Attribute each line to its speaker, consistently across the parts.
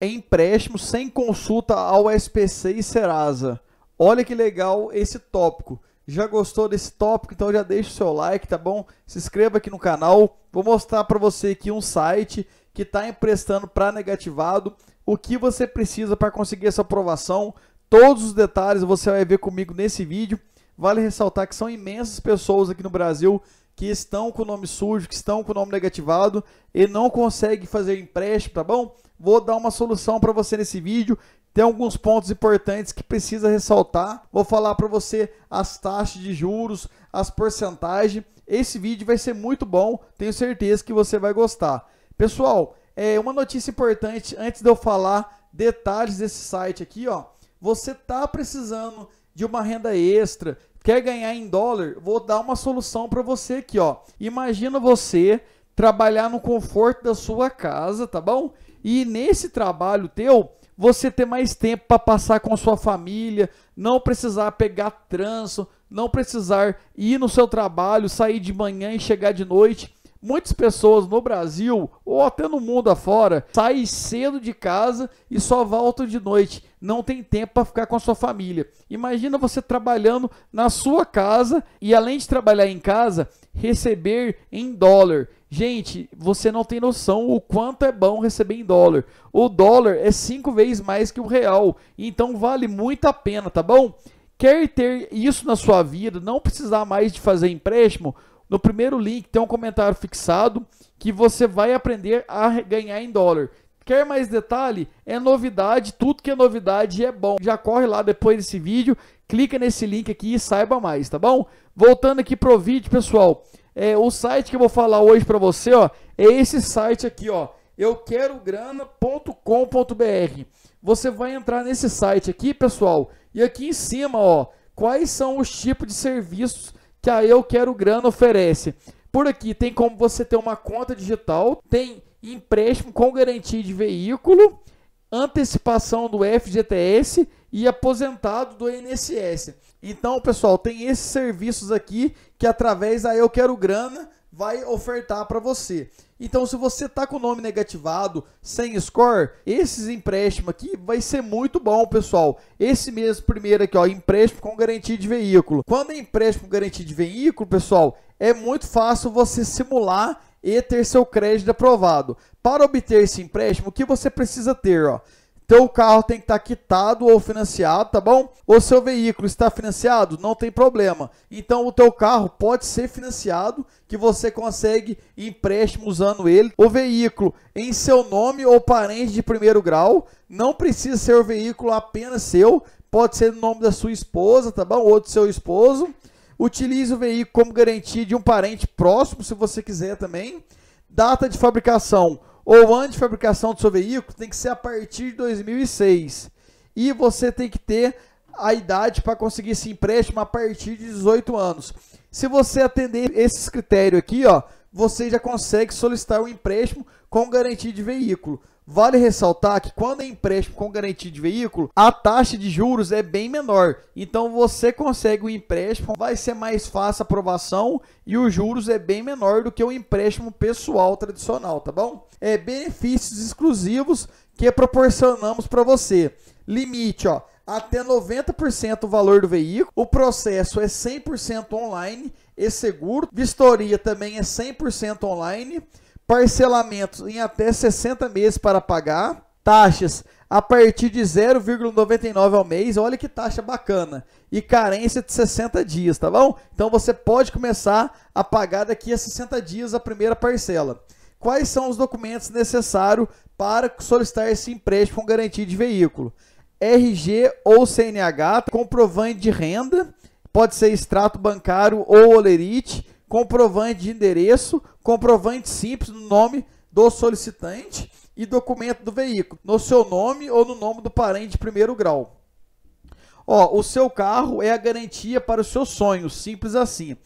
Speaker 1: empréstimo sem consulta ao SPC e Serasa. Olha que legal esse tópico. Já gostou desse tópico? Então já deixa o seu like, tá bom? Se inscreva aqui no canal. Vou mostrar para você aqui um site que está emprestando para negativado. O que você precisa para conseguir essa aprovação. Todos os detalhes você vai ver comigo nesse vídeo. Vale ressaltar que são imensas pessoas aqui no Brasil que estão com o nome sujo, que estão com o nome negativado e não consegue fazer empréstimo, tá bom? Vou dar uma solução para você nesse vídeo. Tem alguns pontos importantes que precisa ressaltar. Vou falar para você as taxas de juros, as porcentagens. Esse vídeo vai ser muito bom, tenho certeza que você vai gostar. Pessoal, é uma notícia importante antes de eu falar detalhes desse site aqui, ó. Você tá precisando de uma renda extra, quer ganhar em dólar, vou dar uma solução para você aqui, ó. Imagina você trabalhar no conforto da sua casa, tá bom? E nesse trabalho teu, você ter mais tempo para passar com sua família, não precisar pegar tranço, não precisar ir no seu trabalho, sair de manhã e chegar de noite. Muitas pessoas no Brasil ou até no mundo afora saem cedo de casa e só voltam de noite. Não tem tempo para ficar com a sua família. Imagina você trabalhando na sua casa e além de trabalhar em casa, receber em dólar. Gente, você não tem noção o quanto é bom receber em dólar. O dólar é cinco vezes mais que o real, então vale muito a pena, tá bom? Quer ter isso na sua vida, não precisar mais de fazer empréstimo? No primeiro link tem um comentário fixado que você vai aprender a ganhar em dólar. Quer mais detalhe? É novidade, tudo que é novidade é bom. Já corre lá depois desse vídeo, clica nesse link aqui e saiba mais, tá bom? Voltando aqui pro vídeo, pessoal, é, o site que eu vou falar hoje para você, ó, é esse site aqui, ó, euquerograna.com.br. Você vai entrar nesse site aqui, pessoal, e aqui em cima, ó, quais são os tipos de serviços que a Eu Quero Grana oferece. Por aqui tem como você ter uma conta digital, tem empréstimo com garantia de veículo, antecipação do FGTS e aposentado do INSS. Então, pessoal, tem esses serviços aqui que através da Eu Quero Grana vai ofertar para você. Então, se você tá com o nome negativado, sem score, esses empréstimos aqui vai ser muito bom, pessoal. Esse mesmo primeiro aqui, ó, empréstimo com garantia de veículo. Quando é empréstimo com garantia de veículo, pessoal, é muito fácil você simular e ter seu crédito aprovado. Para obter esse empréstimo, o que você precisa ter, ó? Teu carro tem que estar tá quitado ou financiado, tá bom? O seu veículo está financiado? Não tem problema. Então o teu carro pode ser financiado, que você consegue empréstimo usando ele. O veículo em seu nome ou parente de primeiro grau, não precisa ser o veículo apenas seu, pode ser no nome da sua esposa, tá bom? Ou do seu esposo. Utilize o veículo como garantia de um parente próximo, se você quiser também. Data de fabricação: ou antes de fabricação do seu veículo tem que ser a partir de 2006. E você tem que ter a idade para conseguir esse empréstimo a partir de 18 anos. Se você atender esses critérios aqui, ó, você já consegue solicitar o um empréstimo com garantia de veículo. Vale ressaltar que quando é empréstimo com garantia de veículo, a taxa de juros é bem menor. Então você consegue o empréstimo, vai ser mais fácil a aprovação e os juros é bem menor do que o empréstimo pessoal tradicional, tá bom? É benefícios exclusivos que proporcionamos para você. Limite, ó, até 90% o valor do veículo. O processo é 100% online e seguro. Vistoria também é 100% online. Parcelamentos em até 60 meses para pagar. Taxas a partir de 0,99 ao mês. Olha que taxa bacana. E carência de 60 dias, tá bom? Então você pode começar a pagar daqui a 60 dias a primeira parcela. Quais são os documentos necessários para solicitar esse empréstimo com garantia de veículo? RG ou CNH, comprovante de renda, pode ser extrato bancário ou olerite, comprovante de endereço, comprovante simples no nome do solicitante e documento do veículo, no seu nome ou no nome do parente de primeiro grau. Ó, o seu carro é a garantia para os seus sonhos, simples assim.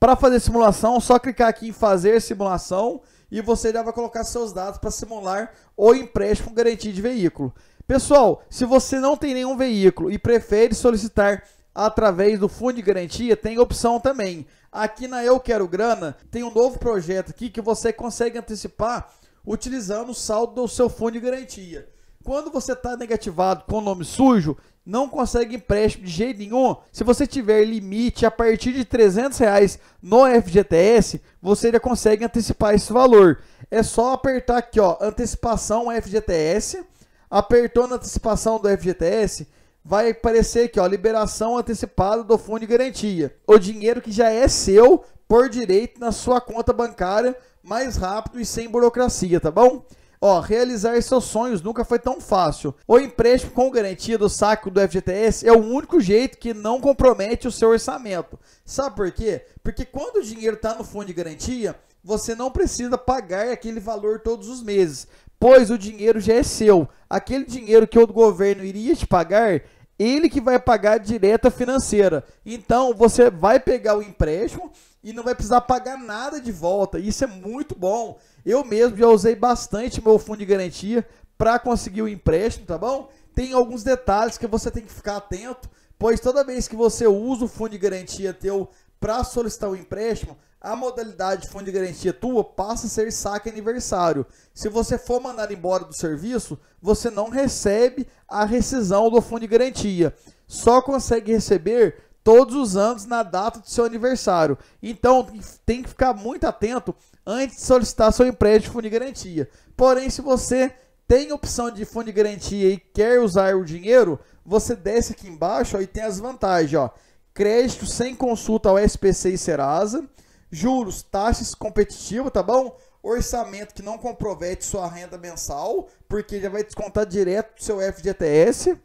Speaker 1: Para fazer simulação, é só clicar aqui em fazer simulação e você já vai colocar seus dados para simular o empréstimo garantia de veículo. Pessoal, se você não tem nenhum veículo e prefere solicitar através do fundo de garantia tem opção também. Aqui na Eu Quero Grana tem um novo projeto aqui que você consegue antecipar utilizando o saldo do seu fundo de garantia. Quando você está negativado com o nome sujo, não consegue empréstimo de jeito nenhum. Se você tiver limite a partir de 300 reais no FGTS, você já consegue antecipar esse valor. É só apertar aqui, ó, antecipação FGTS. Apertou na antecipação do FGTS, vai aparecer aqui, ó, liberação antecipada do fundo de garantia. O dinheiro que já é seu por direito na sua conta bancária, mais rápido e sem burocracia, tá bom? Ó, realizar seus sonhos nunca foi tão fácil. O empréstimo com garantia do saco do FGTS é o único jeito que não compromete o seu orçamento. Sabe por quê? Porque quando o dinheiro está no fundo de garantia, você não precisa pagar aquele valor todos os meses pois o dinheiro já é seu. Aquele dinheiro que o governo iria te pagar, ele que vai pagar direta financeira. Então você vai pegar o empréstimo e não vai precisar pagar nada de volta. Isso é muito bom. Eu mesmo já usei bastante meu fundo de garantia para conseguir o empréstimo, tá bom? Tem alguns detalhes que você tem que ficar atento, pois toda vez que você usa o fundo de garantia teu para solicitar o um empréstimo, a modalidade de fundo de garantia tua passa a ser saque aniversário. Se você for mandado embora do serviço, você não recebe a rescisão do fundo de garantia. Só consegue receber todos os anos na data do seu aniversário. Então tem que ficar muito atento antes de solicitar seu empréstimo de fundo de garantia. Porém, se você tem opção de fundo de garantia e quer usar o dinheiro, você desce aqui embaixo ó, e tem as vantagens. Ó crédito sem consulta ao SPC e Serasa, juros, taxas competitivas, tá bom? Orçamento que não compromete sua renda mensal, porque já vai descontar direto do seu FGTS.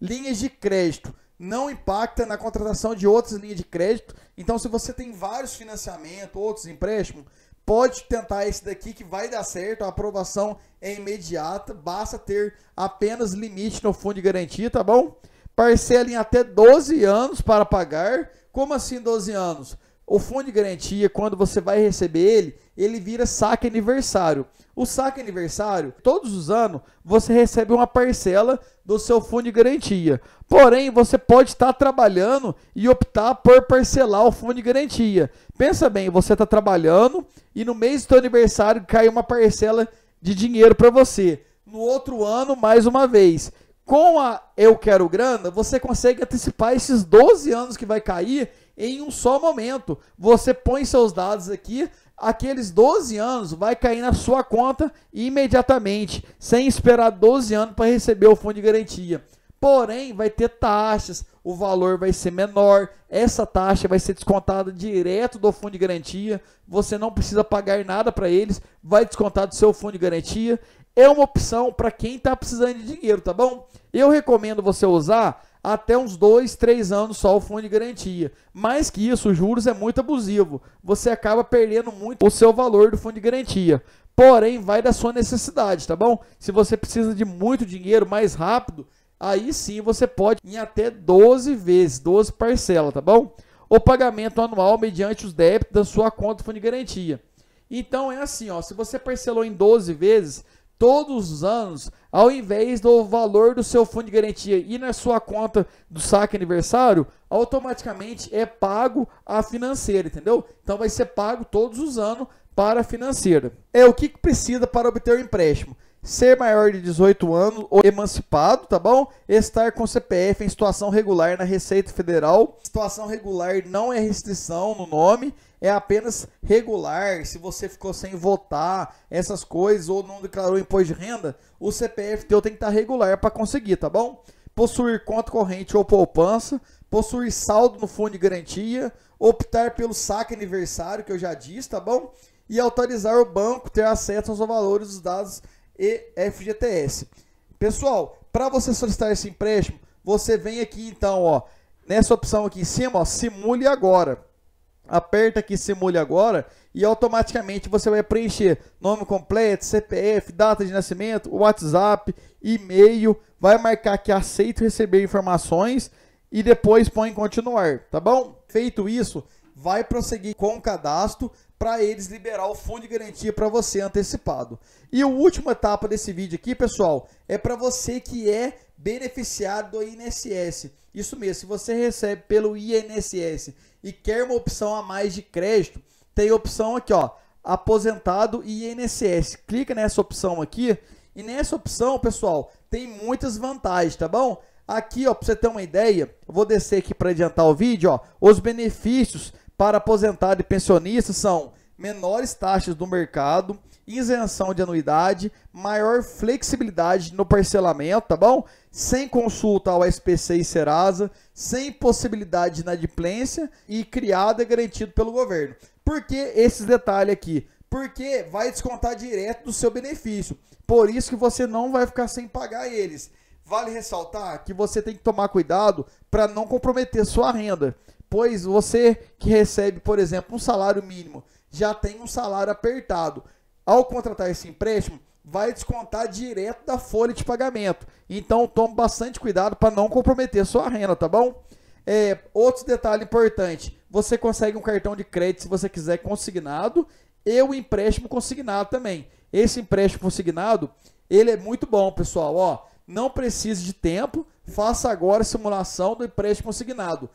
Speaker 1: Linhas de crédito não impacta na contratação de outras linhas de crédito. Então, se você tem vários financiamentos, outros empréstimos, pode tentar esse daqui que vai dar certo. A aprovação é imediata, basta ter apenas limite no fundo de garantia, tá bom? parcela em até 12 anos para pagar. Como assim 12 anos? O fundo de garantia, quando você vai receber ele, ele vira saque aniversário. O saque aniversário, todos os anos, você recebe uma parcela do seu fundo de garantia. Porém, você pode estar trabalhando e optar por parcelar o fundo de garantia. Pensa bem, você está trabalhando e no mês do seu aniversário cai uma parcela de dinheiro para você. No outro ano, mais uma vez. Com a Eu Quero Grana, você consegue antecipar esses 12 anos que vai cair em um só momento. Você põe seus dados aqui, aqueles 12 anos vai cair na sua conta imediatamente, sem esperar 12 anos para receber o fundo de garantia. Porém, vai ter taxas, o valor vai ser menor, essa taxa vai ser descontada direto do fundo de garantia, você não precisa pagar nada para eles, vai descontar do seu fundo de garantia é uma opção para quem está precisando de dinheiro, tá bom? Eu recomendo você usar até uns 2, 3 anos só o fundo de garantia. Mais que isso, os juros é muito abusivo. Você acaba perdendo muito o seu valor do fundo de garantia. Porém, vai da sua necessidade, tá bom? Se você precisa de muito dinheiro mais rápido, aí sim você pode em até 12 vezes, 12 parcelas, tá bom? O pagamento anual mediante os débitos da sua conta fundo de garantia. Então é assim, ó, se você parcelou em 12 vezes, todos os anos, ao invés do valor do seu fundo de garantia e na sua conta do saque aniversário, automaticamente é pago a financeira, entendeu? Então vai ser pago todos os anos para a financeira. É o que precisa para obter o empréstimo ser maior de 18 anos ou emancipado, tá bom? Estar com CPF em situação regular na Receita Federal. Situação regular não é restrição no nome é apenas regular, se você ficou sem votar, essas coisas, ou não declarou imposto de renda, o CPF teu tem que estar tá regular para conseguir, tá bom? Possuir conta corrente ou poupança, possuir saldo no fundo de garantia, optar pelo saque aniversário, que eu já disse, tá bom? E autorizar o banco ter acesso aos valores dos dados e FGTS. Pessoal, para você solicitar esse empréstimo, você vem aqui então, ó, nessa opção aqui em cima, ó, simule agora aperta aqui simule agora e automaticamente você vai preencher nome completo, CPF, data de nascimento, WhatsApp, e-mail, vai marcar que aceito receber informações e depois põe continuar, tá bom? Feito isso, vai prosseguir com o cadastro para eles liberar o fundo de garantia para você antecipado. E a última etapa desse vídeo aqui, pessoal, é para você que é beneficiado do INSS. Isso mesmo, se você recebe pelo INSS e quer uma opção a mais de crédito, tem a opção aqui, ó, aposentado e INSS. Clica nessa opção aqui e nessa opção, pessoal, tem muitas vantagens, tá bom? Aqui, ó, para você ter uma ideia, vou descer aqui para adiantar o vídeo, ó, os benefícios para aposentado e pensionista são menores taxas do mercado, isenção de anuidade, maior flexibilidade no parcelamento, tá bom? sem consulta ao SPC e Serasa, sem possibilidade de inadimplência e criado e garantido pelo governo. Por que esses detalhes aqui? Porque vai descontar direto do seu benefício. Por isso que você não vai ficar sem pagar eles. Vale ressaltar que você tem que tomar cuidado para não comprometer sua renda, pois você que recebe, por exemplo, um salário mínimo, já tem um salário apertado. Ao contratar esse empréstimo, vai descontar direto da folha de pagamento. Então tome bastante cuidado para não comprometer sua renda, tá bom? É, outro detalhe importante: você consegue um cartão de crédito se você quiser consignado e o empréstimo consignado também. Esse empréstimo consignado ele é muito bom, pessoal. Ó, não precise de tempo, faça agora a simulação do empréstimo consignado.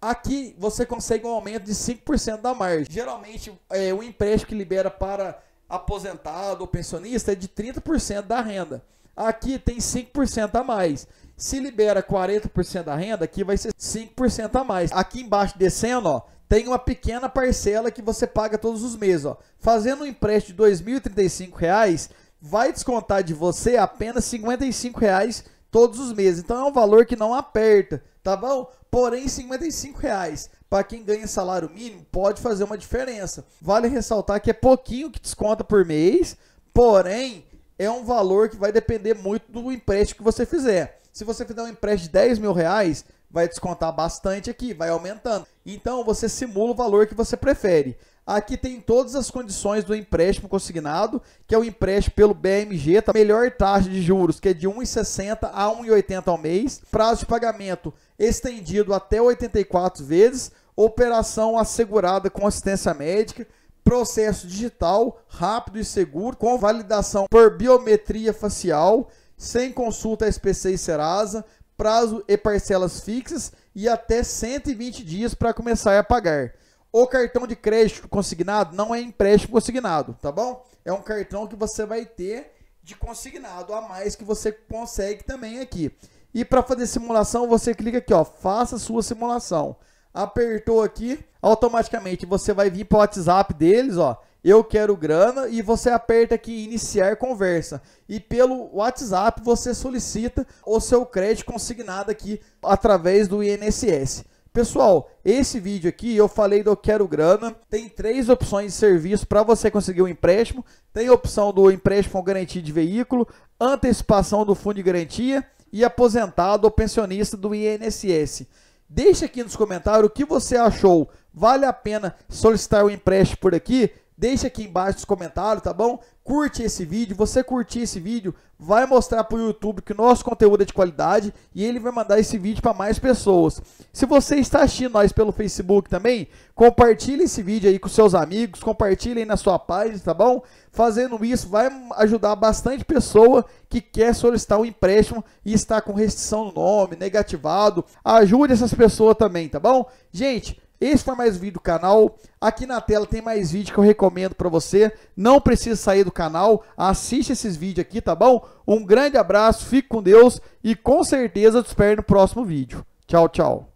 Speaker 1: Aqui você consegue um aumento de 5% da margem. Geralmente, é, o empréstimo que libera para aposentado ou pensionista é de 30% da renda. Aqui tem 5% a mais. Se libera 40% da renda, aqui vai ser 5% a mais. Aqui embaixo descendo, ó, tem uma pequena parcela que você paga todos os meses. Ó. Fazendo um empréstimo de R$ 2.035, vai descontar de você apenas R$ 55 reais todos os meses. Então é um valor que não aperta tá bom? Porém, 55 reais para quem ganha salário mínimo pode fazer uma diferença. Vale ressaltar que é pouquinho que desconta por mês, porém é um valor que vai depender muito do empréstimo que você fizer. Se você fizer um empréstimo de 10 mil reais, vai descontar bastante aqui, vai aumentando. Então você simula o valor que você prefere. Aqui tem todas as condições do empréstimo consignado, que é o empréstimo pelo BMG, tá? melhor taxa de juros, que é de 1,60 a 1,80 ao mês, prazo de pagamento estendido até 84 vezes, operação assegurada com assistência médica, processo digital rápido e seguro, com validação por biometria facial, sem consulta SPC e Serasa, prazo e parcelas fixas e até 120 dias para começar a pagar. O cartão de crédito consignado não é empréstimo consignado, tá bom? É um cartão que você vai ter de consignado a mais que você consegue também aqui. E para fazer simulação, você clica aqui, ó, faça sua simulação. Apertou aqui, automaticamente você vai vir para o WhatsApp deles, ó, eu quero grana e você aperta aqui iniciar conversa. E pelo WhatsApp você solicita o seu crédito consignado aqui através do INSS. Pessoal, esse vídeo aqui eu falei do Eu Quero Grana. Tem três opções de serviço para você conseguir um empréstimo. Tem a opção do empréstimo com garantia de veículo, antecipação do fundo de garantia e aposentado ou pensionista do INSS. Deixe aqui nos comentários o que você achou. Vale a pena solicitar o um empréstimo por aqui? Deixa aqui embaixo nos comentários, tá bom? Curte esse vídeo. Você curtir esse vídeo vai mostrar para o YouTube que o nosso conteúdo é de qualidade e ele vai mandar esse vídeo para mais pessoas. Se você está assistindo nós pelo Facebook também, compartilhe esse vídeo aí com seus amigos, compartilhe aí na sua página, tá bom? Fazendo isso vai ajudar bastante pessoa que quer solicitar um empréstimo e está com restrição no nome, negativado. Ajude essas pessoas também, tá bom? Gente, esse foi mais um vídeo do canal. Aqui na tela tem mais vídeo que eu recomendo para você. Não precisa sair do canal. Assiste esses vídeos aqui, tá bom? Um grande abraço, fique com Deus e com certeza eu te espero no próximo vídeo. Tchau, tchau.